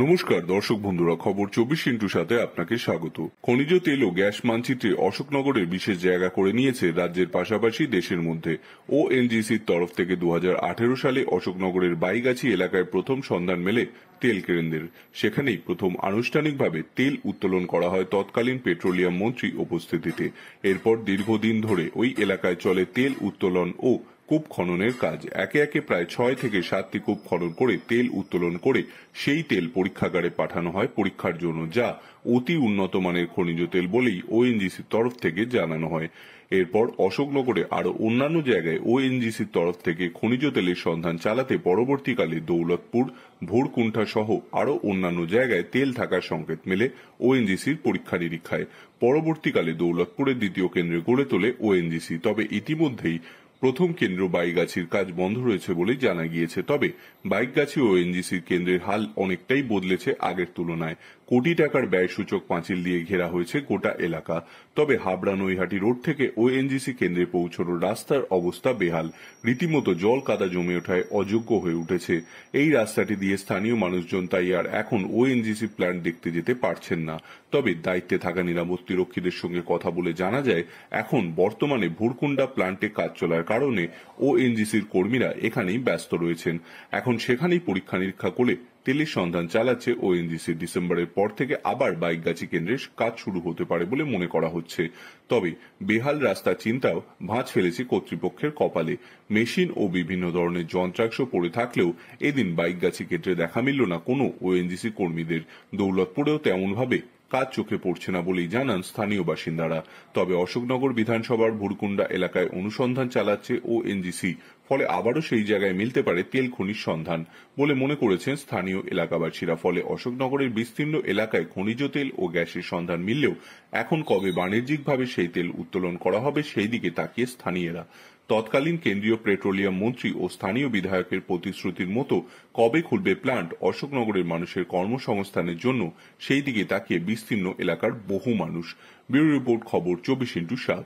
নমস্কার দর্শক বন্ধুরা খবর চব্বিশ ইন্টু সাথে আপনাকে স্বাগত খনিজ তেল ও গ্যাস মানচিত্রে অশোকনগরের বিশেষ জায়গা করে নিয়েছে রাজ্যের পাশাপাশি দেশের মধ্যে ও এনজিসির তরফ থেকে দু সালে অশোকনগরের বাইগাছি এলাকায় প্রথম সন্ধান মেলে তেল কেন্দ্রের সেখানেই প্রথম আনুষ্ঠানিকভাবে তেল উত্তোলন করা হয় তৎকালীন পেট্রোলিয়াম মন্ত্রী উপস্থিতিতে এরপর দীর্ঘদিন ধরে ওই এলাকায় চলে তেল উত্তোলন ও কূপ খননের কাজ একে একে প্রায় ছয় থেকে সাতটি কূপ খনন করে তেল উত্তোলন করে সেই তেল পরীক্ষাগারে পাঠানো হয় পরীক্ষার জন্য যা অতি উন্নত মানের খনিজ তেল বলেই ওএনজিসির তরফ থেকে জানানো হয় এরপর অশোকনগরে আরও অন্যান্য জায়গায় ওএনজিসির তরফ থেকে খনিজ তেলের সন্ধান চালাতে পরবর্তীকালে দৌলতপুর ভোরকুণ্ঠা সহ আরও অন্যান্য জায়গায় তেল থাকার সংকেত মেলে ওএনজিসির পরীক্ষা নিরীক্ষায় পরবর্তীকালে দৌলতপুরের দ্বিতীয় কেন্দ্রে গড়ে তোলে ওএনজিসি তবে ইতিমধ্যেই প্রথম কেন্দ্র বাইগাছির কাজ বন্ধ রয়েছে বলে জানা গিয়েছে তবে বাইকগাছি ও এনজিসির কেন্দ্রের হাল অনেকটাই বদলেছে আগের তুলনায় কোটি টাকার ব্যয়সূচক পাঁচিল দিয়ে ঘেরা হয়েছে গোটা এলাকা তবে হাবড়া নৈহাটি রোড থেকে ওএনজিসি কেন্দ্রে পৌঁছানোর রাস্তার অবস্থা বেহাল রীতিমতো জল কাদা জমে ওঠায় অযোগ্য হয়ে উঠেছে এই রাস্তাটি দিয়ে স্থানীয় মানুষজন তাই আর এখন ওএনজিসি প্ল্যান্ট দেখতে যেতে পারছেন না তবে দায়িত্বে থাকা নিরাপত্তি রক্ষীদের সঙ্গে কথা বলে জানা যায় এখন বর্তমানে ভুরকুন্ডা প্ল্যান্টে কাজ চলার কারণে ওএনজিসির কর্মীরা এখানেই ব্যস্ত রয়েছেন এখন সেখানেই পরীক্ষা নিরীক্ষা করে তেলের সন্ধান চালাচ্ছে ওএনজিসি ডিসেম্বরের পর থেকে আবার বাইকগাছি কেন্দ্রে কাজ শুরু হতে পারে বলে মনে করা হচ্ছে তবে বেহাল রাস্তা চিন্তাও ভাঁজ ফেলেছে কর্তৃপক্ষের কপালে মেশিন ও বিভিন্ন ধরনের যন্ত্রাংশ পড়ে থাকলেও এদিন বাইকগাছি কেন্দ্রে দেখা মিলল না কোনো ওএনজিসি কর্মীদের দৌলতপুরেও তেমনভাবে কাজ চোখে পড়ছে না বলেই জানান স্থানীয় বাসিন্দারা তবে অশোকনগর বিধানসভার ভুরকুন্ডা এলাকায় অনুসন্ধান চালাচ্ছে ওএনজিসি ফলে আবারও সেই জায়গায় মিলতে পারে তেল খনির সন্ধান বলে মনে করেছেন স্থানীয় এলাকাবাসীরা ফলে অশোকনগরের বিস্তীর্ণ এলাকায় খনিজ তেল ও গ্যাসের সন্ধান মিললেও এখন কবে বাণিজ্যিকভাবে সেই তেল উত্তোলন করা হবে সেই দিকে তাকিয়ে স্থানীয়রা তৎকালীন কেন্দ্রীয় পেট্রোলিয়াম মন্ত্রী ও স্থানীয় বিধায়কের প্রতিশ্রুতির মতো কবে খুলবে প্লান্ট অশোকনগরের মানুষের কর্মসংস্থানের জন্য সেই দিকে তাকিয়ে বিস্তীর্ণ এলাকার বহু মানুষ ব্যুরো রিপোর্ট খবর চব্বিশ ইন্টু সাত